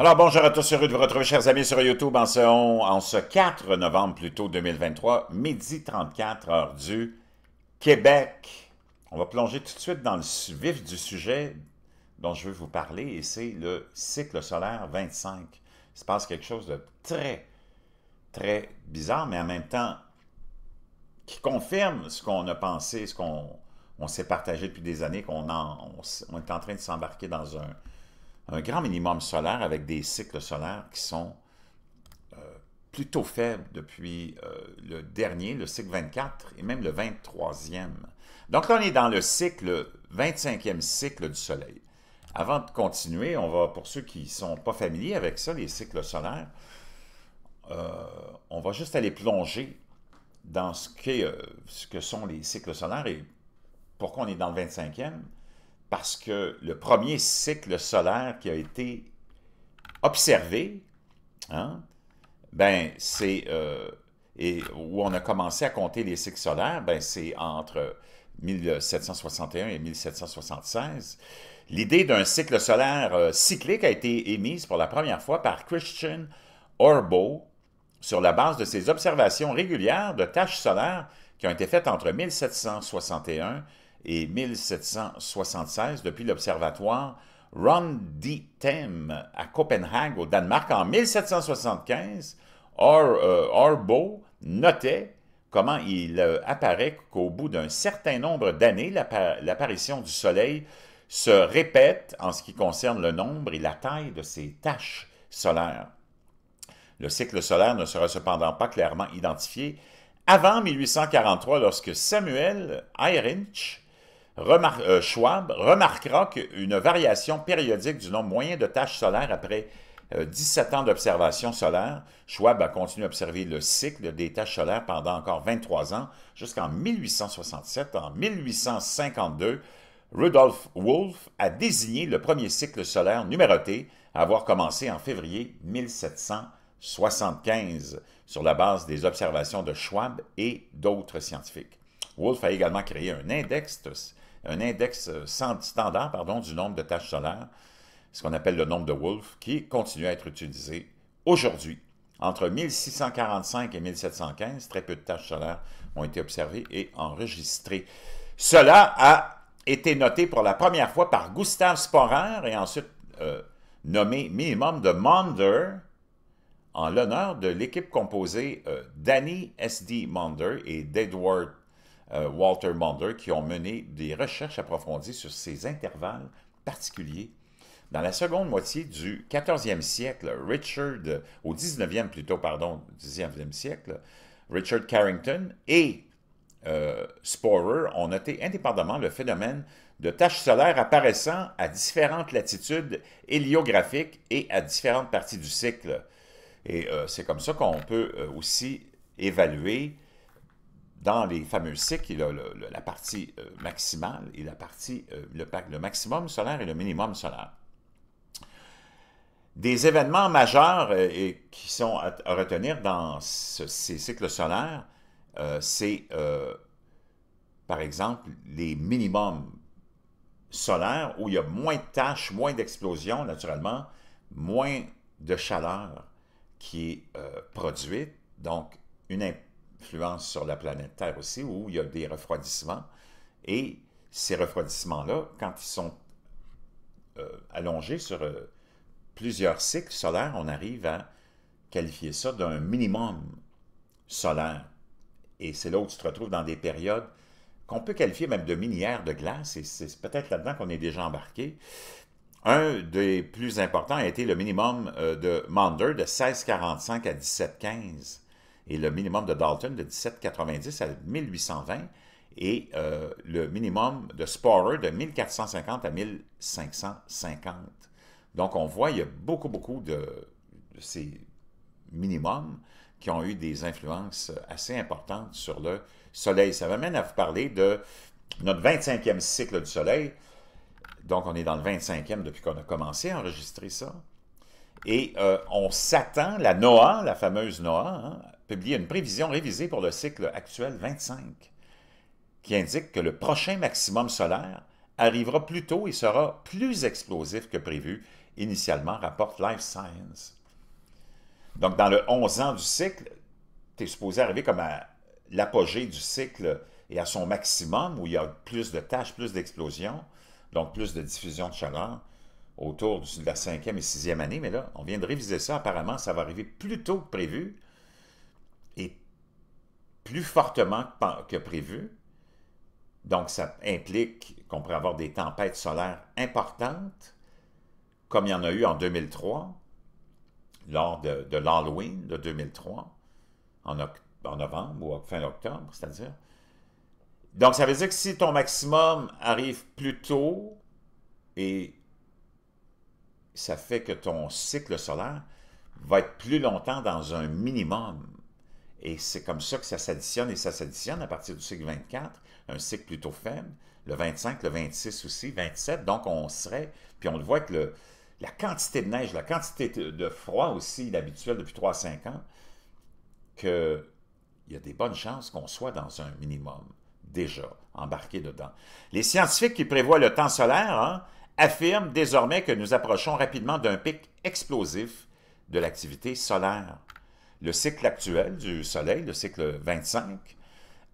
Alors bonjour à tous, heureux de vous retrouver, chers amis, sur YouTube en ce, 4 novembre plutôt 2023, midi 34, heures du Québec. On va plonger tout de suite dans le vif du sujet dont je veux vous parler, et c'est le cycle solaire 25. Il se passe quelque chose de très, très bizarre, mais en même temps qui confirme ce qu'on a pensé, ce qu'on on, s'est partagé depuis des années, qu'on est en train de s'embarquer dans un un grand minimum solaire avec des cycles solaires qui sont euh, plutôt faibles depuis euh, le dernier, le cycle 24 et même le 23e. Donc là, on est dans le cycle, 25e cycle du Soleil. Avant de continuer, on va, pour ceux qui ne sont pas familiers avec ça, les cycles solaires, euh, on va juste aller plonger dans ce, ce que sont les cycles solaires et pourquoi on est dans le 25e parce que le premier cycle solaire qui a été observé, hein, ben c'est euh, et où on a commencé à compter les cycles solaires, ben c'est entre 1761 et 1776. L'idée d'un cycle solaire euh, cyclique a été émise pour la première fois par Christian Orbo sur la base de ses observations régulières de tâches solaires qui ont été faites entre 1761 et et 1776 depuis l'Observatoire Ronditem à Copenhague, au Danemark, en 1775, Or, euh, Orbo notait comment il euh, apparaît qu'au bout d'un certain nombre d'années, l'apparition du Soleil se répète en ce qui concerne le nombre et la taille de ses tâches solaires. Le cycle solaire ne sera cependant pas clairement identifié avant 1843 lorsque Samuel Eyrinch euh, Schwab remarquera qu'une variation périodique du nombre moyen de tâches solaires après 17 euh, ans d'observation solaire, Schwab a continué à observer le cycle des taches solaires pendant encore 23 ans, jusqu'en 1867. En 1852, Rudolf Wolf a désigné le premier cycle solaire numéroté à avoir commencé en février 1775 sur la base des observations de Schwab et d'autres scientifiques. Wolf a également créé un index un index euh, standard du nombre de tâches solaires, ce qu'on appelle le nombre de Wolf, qui continue à être utilisé aujourd'hui. Entre 1645 et 1715, très peu de tâches solaires ont été observées et enregistrées. Cela a été noté pour la première fois par Gustave Sporer et ensuite euh, nommé minimum de Maunder en l'honneur de l'équipe composée euh, d'Annie S.D. Maunder et d'Edward euh, Walter Munder, qui ont mené des recherches approfondies sur ces intervalles particuliers. Dans la seconde moitié du 14e siècle, Richard, euh, au 19e plutôt, pardon, 19e siècle, Richard Carrington et euh, Sporer ont noté indépendamment le phénomène de taches solaires apparaissant à différentes latitudes héliographiques et à différentes parties du cycle. Et c'est comme ça qu'on peut aussi évaluer dans les fameux cycles, il y a la partie euh, maximale et la partie, euh, le, maximum solaire et le minimum solaire. Des événements majeurs euh, qui sont à, retenir dans ces cycles solaires, c'est par exemple les minimums solaires où il y a moins de tâches, moins d'explosions naturellement, moins de chaleur qui est produite, donc une influence sur la planète Terre aussi, où il y a des refroidissements. Et ces refroidissements-là, quand ils sont euh, allongés sur euh, plusieurs cycles solaires, on arrive à qualifier ça d'un minimum solaire. Et c'est là où tu te retrouves dans des périodes qu'on peut qualifier même de minières de glace, et c'est peut-être là-dedans qu'on est déjà embarqué. Un des plus importants a été le minimum euh, de Maunder de 1645 à 1715 et le minimum de Dalton de 17,90 à 1820 et euh, le minimum de Sporer de 1450 à 1550. Donc, on voit, il y a beaucoup, beaucoup de, ces minimums qui ont eu des influences assez importantes sur le Soleil. Ça m'amène à vous parler de notre 25e cycle du Soleil. Donc, on est dans le 25e depuis qu'on a commencé à enregistrer ça. Et euh, on s'attend, la Noah, la fameuse Noah, hein, publié une prévision révisée pour le cycle actuel 25, qui indique que le prochain maximum solaire arrivera plus tôt et sera plus explosif que prévu, initialement, rapporte Life Science. Donc, dans le 11 ans du cycle, tu es supposé arriver comme à l'apogée du cycle et à son maximum, où il y a plus de tâches, plus d'explosions, donc plus de diffusion de chaleur autour de la cinquième et 6 sixième année. Mais là, on vient de réviser ça. Apparemment, ça va arriver plus tôt que prévu plus fortement que prévu. Donc, ça implique qu'on pourrait avoir des tempêtes solaires importantes, comme il y en a eu en 2003, lors de, l'Halloween de 2003, en, en novembre ou fin octobre, c'est-à-dire. Donc, ça veut dire que si ton maximum arrive plus tôt, et ça fait que ton cycle solaire va être plus longtemps dans un minimum. Et c'est comme ça que ça s'additionne et ça s'additionne à partir du cycle 24, un cycle plutôt faible, le 25, le 26 aussi, 27. Donc, on serait, puis on le voit que la quantité de neige, la quantité de froid aussi, l'habituel depuis 3 à 5 ans, qu'il y a des bonnes chances qu'on soit dans un minimum déjà embarqué dedans. Les scientifiques qui prévoient le temps solaire hein, affirment désormais que nous approchons rapidement d'un pic explosif de l'activité solaire le cycle actuel du Soleil, le cycle 25,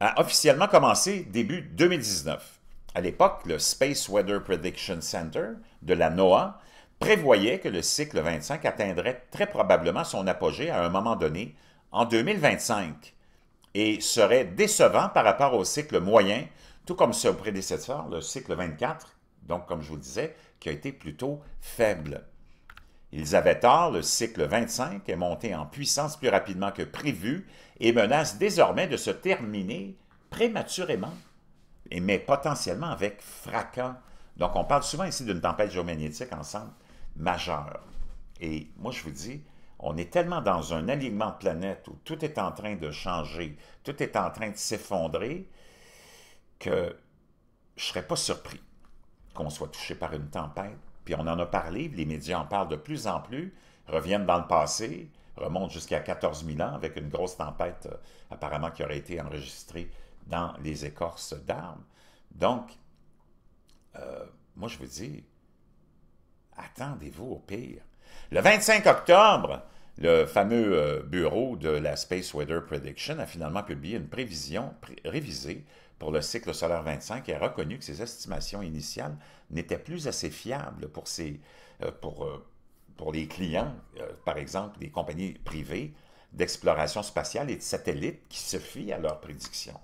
a officiellement commencé début 2019. À l'époque, le Space Weather Prediction Center de la NOAA prévoyait que le cycle 25 atteindrait très probablement son apogée à un moment donné en 2025 et serait décevant par rapport au cycle moyen, tout comme son prédécesseur, le cycle 24, donc comme je vous le disais, qui a été plutôt faible. Ils avaient tort, le cycle 25 est monté en puissance plus rapidement que prévu et menace désormais de se terminer prématurément, mais potentiellement avec fracas. Donc, on parle souvent ici d'une tempête géomagnétique ensemble majeure. Et moi, je vous dis, on est tellement dans un alignement de planète où tout est en train de changer, tout est en train de s'effondrer, que je ne serais pas surpris qu'on soit touché par une tempête puis on en a parlé, les médias en parlent de plus en plus, reviennent dans le passé, remontent jusqu'à 14 000 ans avec une grosse tempête euh, apparemment qui aurait été enregistrée dans les écorces d'arbres. Donc, euh, moi je vous dis, attendez-vous au pire. Le 25 octobre, le fameux euh, bureau de la Space Weather Prediction a finalement publié une prévision révisée pour le cycle solaire 25 et a reconnu que ses estimations initiales n'étaient plus assez fiables pour, euh, euh, pour les clients, par exemple des compagnies privées d'exploration spatiale et de satellites qui se fient à leurs prédictions.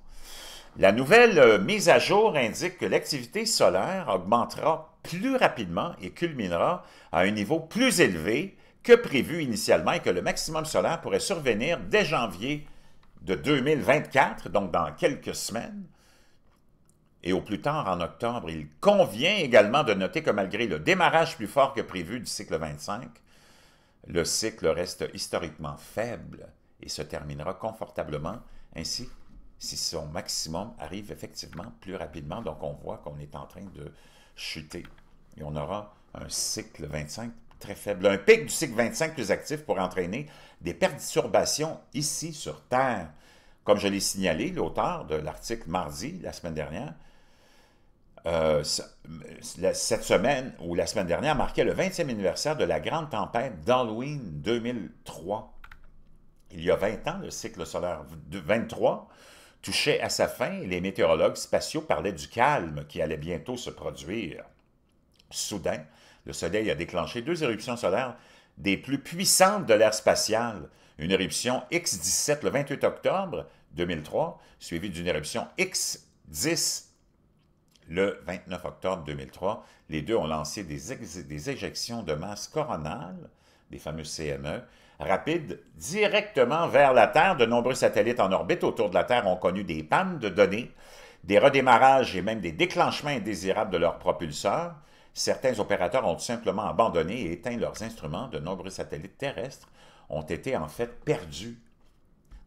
La nouvelle mise à jour indique que l'activité solaire augmentera plus rapidement et culminera à un niveau plus élevé que prévu initialement et que le maximum solaire pourrait survenir dès janvier de 2024, donc dans quelques semaines, et au plus tard en octobre. Il convient également de noter que malgré le démarrage plus fort que prévu du cycle 25, le cycle reste historiquement faible et se terminera confortablement ainsi si son maximum arrive effectivement plus rapidement. Donc on voit qu'on est en train de chuter et on aura un cycle 25 très faible. Un pic du cycle 25 plus actif pour entraîner des perturbations ici sur Terre. Comme je l'ai signalé, l'auteur de l'article mardi, la semaine dernière, euh, cette semaine ou la semaine dernière marquait le 20e anniversaire de la grande tempête d'Halloween 2003. Il y a 20 ans, le cycle solaire 23 touchait à sa fin et les météorologues spatiaux parlaient du calme qui allait bientôt se produire. Soudain, le Soleil a déclenché deux éruptions solaires des plus puissantes de l'ère spatiale. Une éruption X17 le 28 octobre 2003, suivie d'une éruption X10 le 29 octobre 2003. Les deux ont lancé des, éjections de masse coronale, des fameux CME, rapides directement vers la Terre. De nombreux satellites en orbite autour de la Terre ont connu des pannes de données, des redémarrages et même des déclenchements indésirables de leurs propulseurs. Certains opérateurs ont simplement abandonné et éteint leurs instruments. De nombreux satellites terrestres ont été en fait perdus.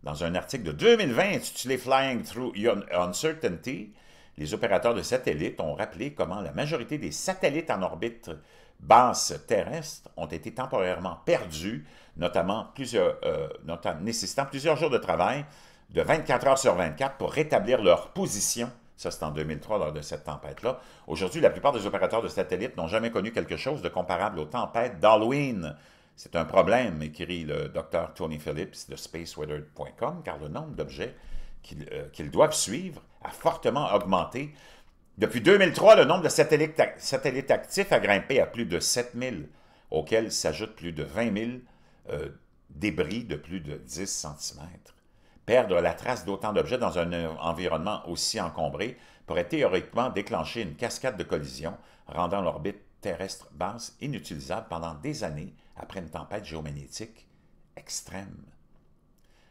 Dans un article de 2020 intitulé Flying Through Uncertainty, les opérateurs de satellites ont rappelé comment la majorité des satellites en orbite basse terrestre ont été temporairement perdus, notamment, plusieurs, euh, notamment nécessitant plusieurs jours de travail de 24 heures sur 24 pour rétablir leur position ça, c'est en 2003, lors de cette tempête-là. Aujourd'hui, la plupart des opérateurs de satellites n'ont jamais connu quelque chose de comparable aux tempêtes d'Halloween. C'est un problème, écrit le docteur Tony Phillips de spaceweather.com, car le nombre d'objets euh, qu'ils doivent suivre a fortement augmenté. Depuis 2003, le nombre de satellites, satellites actifs a grimpé à plus de 7000, auxquels s'ajoutent plus de 20 000 euh, débris de plus de 10 cm perdre la trace d'autant d'objets dans un environnement aussi encombré pourrait théoriquement déclencher une cascade de collisions, rendant l'orbite terrestre basse inutilisable pendant des années après une tempête géomagnétique extrême.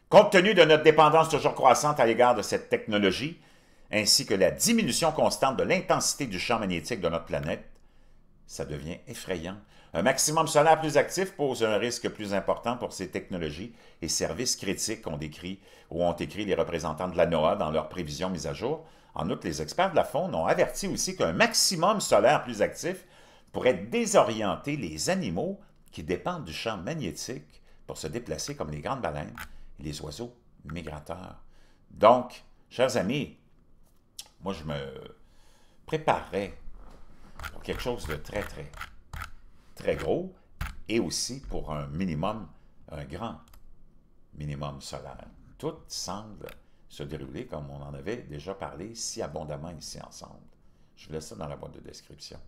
Compte tenu de notre dépendance toujours croissante à l'égard de cette technologie, ainsi que la diminution constante de l'intensité du champ magnétique de notre planète, ça devient effrayant un maximum solaire plus actif pose un risque plus important pour ces technologies et services critiques qu'ont décrit ou ont écrit les représentants de la NOAA dans leurs prévisions mises à jour. En outre, les experts de la faune ont averti aussi qu'un maximum solaire plus actif pourrait désorienter les animaux qui dépendent du champ magnétique pour se déplacer comme les grandes baleines et les oiseaux migrateurs. Donc, chers amis, moi je me préparerais pour quelque chose de très, très très gros et aussi pour un minimum, un grand minimum solaire. Tout semble se dérouler comme on en avait déjà parlé si abondamment ici ensemble. Je vous laisse ça dans la boîte de description.